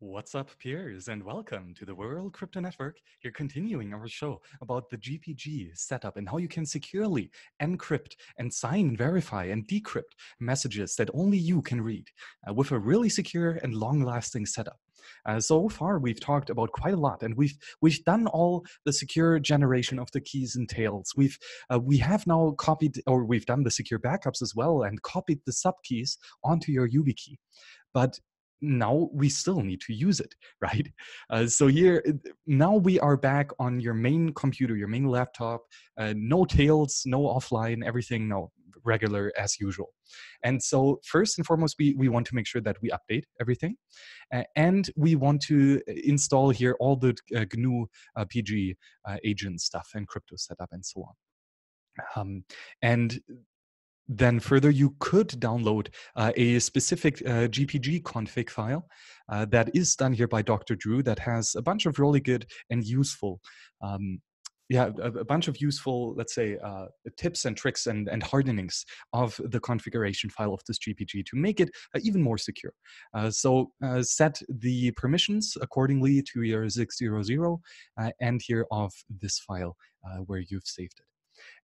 What's up, peers, and welcome to the World Crypto Network. We're continuing our show about the GPG setup and how you can securely encrypt and sign, verify, and decrypt messages that only you can read uh, with a really secure and long lasting setup. Uh, so far, we've talked about quite a lot, and we've we've done all the secure generation of the keys and tails. We've uh, we have now copied, or we've done the secure backups as well, and copied the subkeys onto your YubiKey. But now we still need to use it, right? Uh, so here, now we are back on your main computer, your main laptop, uh, no tails, no offline, everything, no regular as usual. And so first and foremost, we, we want to make sure that we update everything. Uh, and we want to uh, install here all the uh, GNU uh, PG agent stuff and crypto setup and so on. Um, and then further, you could download uh, a specific uh, GPG config file uh, that is done here by Dr. Drew that has a bunch of really good and useful, um, yeah, a, a, bunch of useful, let's say, uh, tips and tricks and, and hardenings of the configuration file of this GPG to make it uh, even more secure. Uh, so set the permissions accordingly to your 600 and here of this file where you've saved it.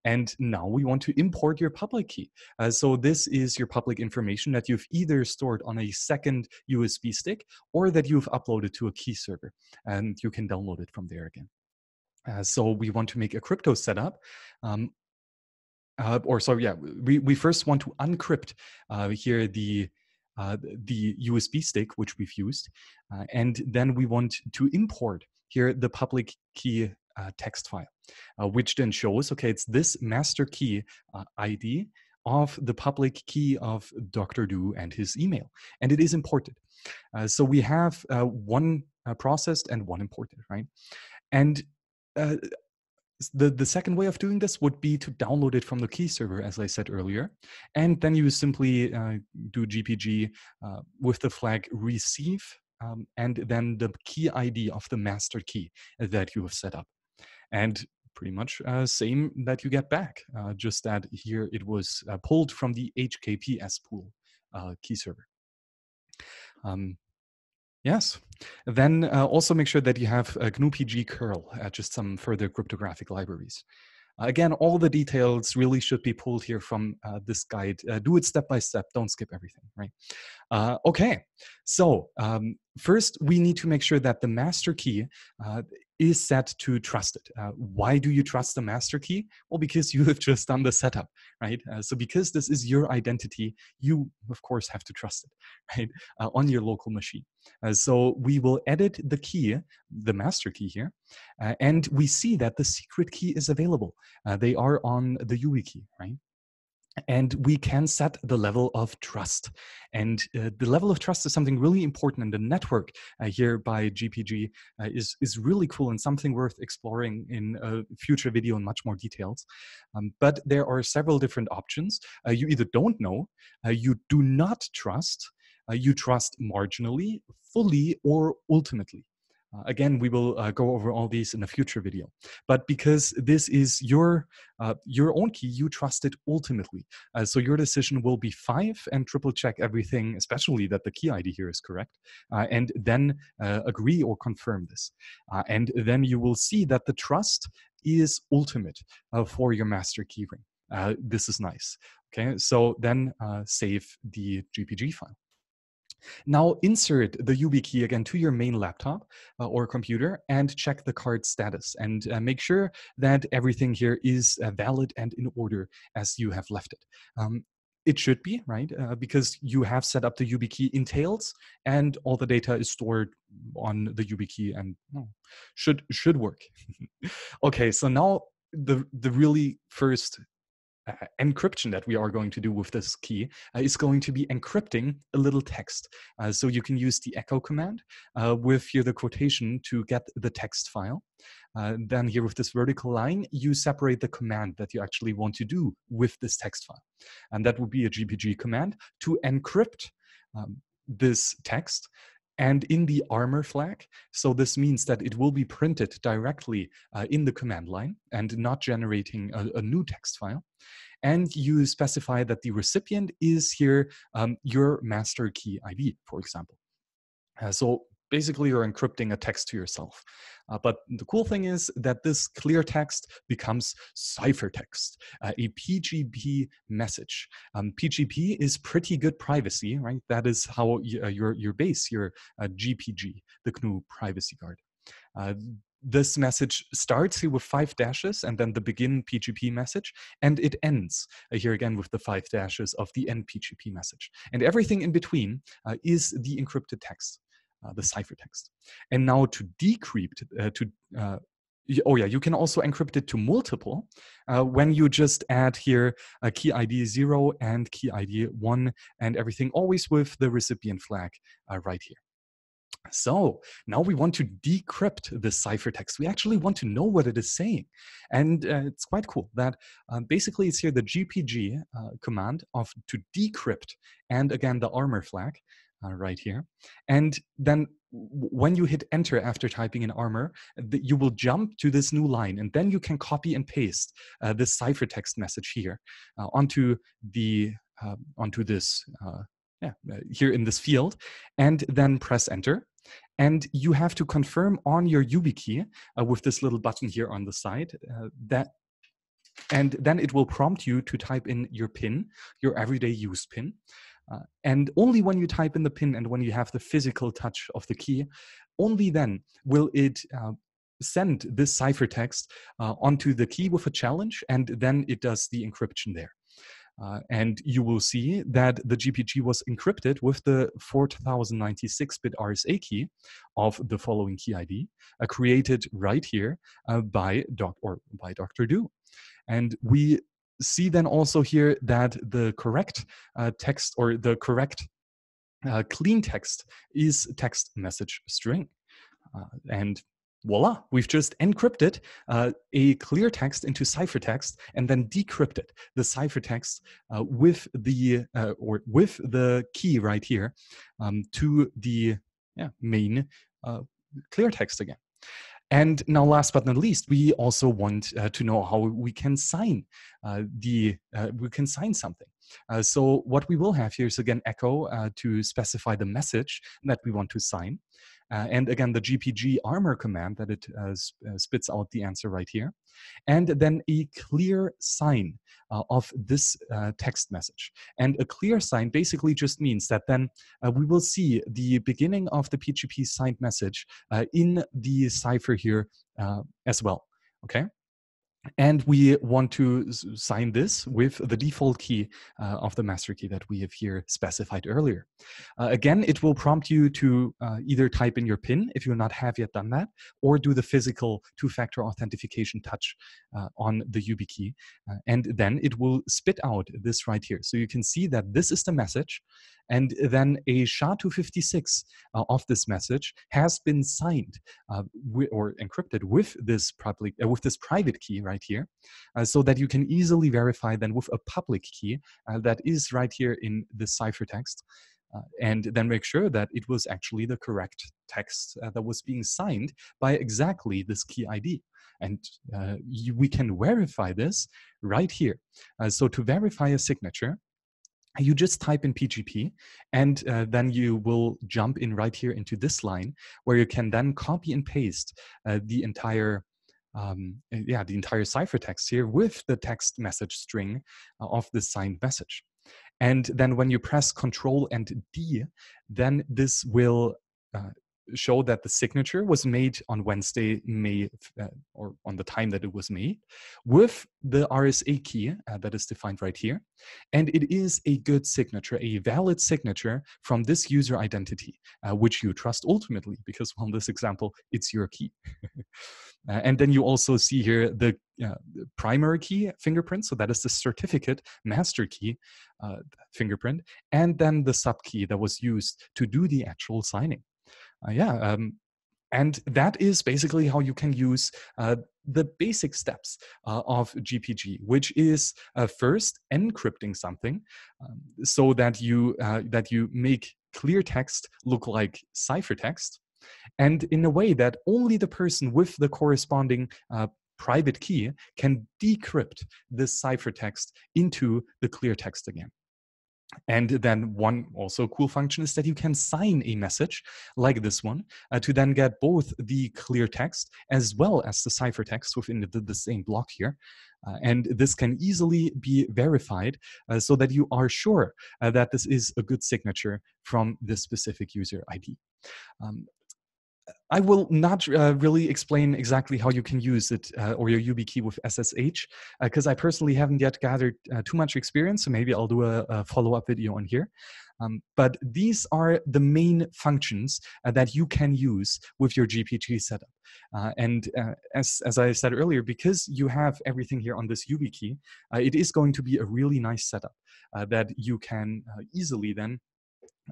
And now we want to import your public key. Uh, so this is your public information that you've either stored on a second USB stick or that you've uploaded to a key server and you can download it from there again. Uh, so we want to make a crypto setup um, uh, or so yeah we, we first want to uncrypt uh, here the uh, the usb stick which we've used uh, and then we want to import here the public key uh, text file, uh, which then shows, okay, it's this master key uh, ID of the public key of Dr. Do and his email. And it is imported. Uh, so we have uh, one uh, processed and one imported, right? And the, the second way of doing this would be to download it from the key server, as I said earlier. And then you simply do GPG with the flag receive um, and then the key ID of the master key that you have set up and pretty much uh, same that you get back. Uh, just that here it was uh, pulled from the HKPS pool uh, key server. Um, yes. Then uh, also make sure that you have uh, GNU-PG curl, just some further cryptographic libraries. Again, all the details really should be pulled here from uh, this guide. Uh, do it step by step. Don't skip everything, right? Uh, okay, so um, First, we need to make sure that the master key uh, is set to trusted. Uh, why do you trust the master key? Well, because you have just done the setup, right? Uh, so because this is your identity, you of course have to trust it, right? Uh, on your local machine. Uh, so we will edit the key, the master key here, uh, and we see that the secret key is available. Uh, they are on the YUI key, right? and we can set the level of trust and uh, the level of trust is something really important and the network uh, here by gpg uh, is is really cool and something worth exploring in a uh, future video in much more details um, but there are several different options uh, you either don't know uh, you do not trust you trust marginally fully or ultimately uh, again, we will uh, go over all these in a future video. But because this is your uh, your own key, you trust it ultimately. Uh, so your decision will be five and triple check everything, especially that the key ID here is correct, uh, and then uh, agree or confirm this. and then you will see that the trust is ultimate for your master keyring. this is nice. Okay, so then save the GPG file. Now insert the UBI key again to your main laptop uh, or computer and check the card status and uh, make sure that everything here is uh, valid and in order as you have left it. Um, it should be, right? Uh, because you have set up the UBI key in Tails and all the data is stored on the UBI key and oh, should, should work. okay, so now the the really first uh, encryption that we are going to do with this key uh, is going to be encrypting a little text. Uh, so you can use the echo command uh, with here the quotation to get the text file. Uh, then here with this vertical line, you separate the command that you actually want to do with this text file. And that would be a GPG command to encrypt um, this text and in the armor flag. So this means that it will be printed directly uh, in the command line and not generating a, a, new text file. And you specify that the recipient is here um, your master key ID, for example. Uh, so basically you're encrypting a text to yourself. Uh, but the cool thing is that this clear text becomes ciphertext, uh, a PGP message. Um, PGP is pretty good privacy, right? That is how you, uh, your, your base, your GPG, uh, the GNU Privacy Guard. Uh, this message starts here with five dashes and then the begin PGP message, and it ends uh, here again with the five dashes of the end PGP message. And everything in between is the encrypted text. Uh, the ciphertext. And now to decrypt, uh, to uh, oh yeah, you can also encrypt it to multiple uh, when you just add here a uh, key ID zero and key ID one and everything, always with the recipient flag right here. So now we want to decrypt the ciphertext. We actually want to know what it is saying. And uh, it's quite cool that basically it's here the GPG uh, command of to decrypt and again the armor flag uh, right here. And then when you hit enter after typing in armor, you will jump to this new line, and then you can copy and paste uh, this ciphertext message here uh, onto the uh, onto this uh, yeah uh, here in this field, and then press enter. And you have to confirm on your YubiKey uh, with this little button here on the side that and then it will prompt you to type in your PIN, your everyday use PIN. Uh, and only when you type in the pin and when you have the physical touch of the key, only then will it uh, send this ciphertext uh, onto the key with a challenge, and then it does the encryption there. Uh, and you will see that the GPG was encrypted with the 4096-bit RSA key of the following key ID, uh, created right here uh, by Doc or by Dr. Do. And we see then also here that the correct uh, text or the correct uh, clean text is text message string. Uh, and voila, we've just encrypted uh, a clear text into ciphertext and then decrypted the ciphertext uh, with the uh, or with the key right here um, to the yeah, main uh, clear text again. And now, last but not least, we also want uh, to know how we can sign uh, the uh, we can sign something. Uh, so what we will have here is again echo uh, to specify the message that we want to sign. Uh, and again, the GPG armor command that it uh, uh, spits out the answer right here. And then a clear sign uh, of this text message. And a clear sign basically just means that then we will see the beginning of the PGP signed message in the cipher here as well. Okay and we want to sign this with the default key uh, of the master key that we have here specified earlier. Uh, again, it will prompt you to uh, either type in your PIN if you not have yet done that, or do the physical two-factor authentication touch uh, on the YubiKey. Uh, and then it will spit out this right here. So you can see that this is the message and then a SHA 256 uh, of this message has been signed uh, or encrypted with this public uh, with this private key right here, uh, so that you can easily verify then with a public key uh, that is right here in the ciphertext. Uh, and then make sure that it was actually the correct text uh, that was being signed by exactly this key ID. And uh, you, we can verify this right here. Uh, so to verify a signature, you just type in PGP and uh, then you will jump in right here into this line where you can then copy and paste uh, the entire um, uh, yeah, the entire ciphertext here with the text message string uh, of the signed message. And then when you press Control and D, then this will uh, showed that the signature was made on Wednesday, May, uh, or on the time that it was made, with the RSA key uh, that is defined right here. And it is a good signature, a valid signature from this user identity, uh, which you trust ultimately, because on this example, it's your key. Uh, and then you also see here uh, the primary key fingerprint. So that is the certificate master key uh, fingerprint, and then the sub key that was used to do the actual signing uh, yeah um, and that is basically how you can use uh, the basic steps uh, of GPG, which is uh, first encrypting something um, so that you uh, that you make clear text look like ciphertext, and in a way that only the person with the corresponding uh, private key can decrypt this ciphertext into the clear text again. And then one also cool function is that you can sign a message like this one uh, to then get both the clear text as well as the ciphertext within the, the same block here. Uh, and this can easily be verified uh, so that you are sure uh, that this is a good signature from this specific user ID. Um, I will not uh, really explain exactly how you can use it uh, or your YubiKey with SSH because uh, I personally haven't yet gathered uh, too much experience. So maybe I'll do a, a follow-up video on here. Um, but these are the main functions uh, that you can use with your GPG setup. Uh, and as, as I said earlier, because you have everything here on this YubiKey, it is going to be a really nice setup that you can easily then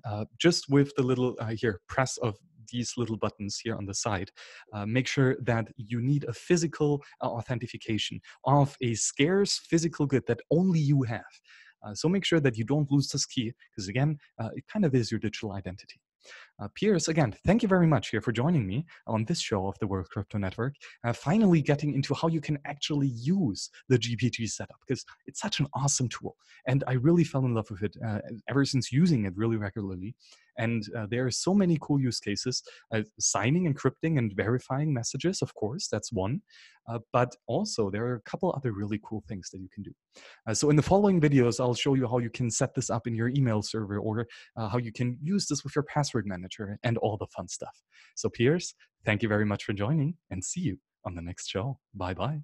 uh, just with the little uh, here press of these little buttons here on the side. Uh, make sure that you need a physical uh, authentication of a scarce physical good that only you have. Uh, so make sure that you don't lose this key, because again, uh, it kind of is your digital identity. Uh, Piers, again, thank you very much here for joining me on this show of the World Crypto Network. Uh, finally, getting into how you can actually use the GPG setup because it's such an awesome tool, and I really fell in love with it uh, ever since using it really regularly. And uh, there are so many cool use cases uh, signing, encrypting, and verifying messages, of course, that's one. Uh, but also, there are a couple other really cool things that you can do. Uh, so, in the following videos, I'll show you how you can set this up in your email server or uh, how you can use this with your password manager and all the fun stuff. So, Piers, thank you very much for joining and see you on the next show. Bye bye.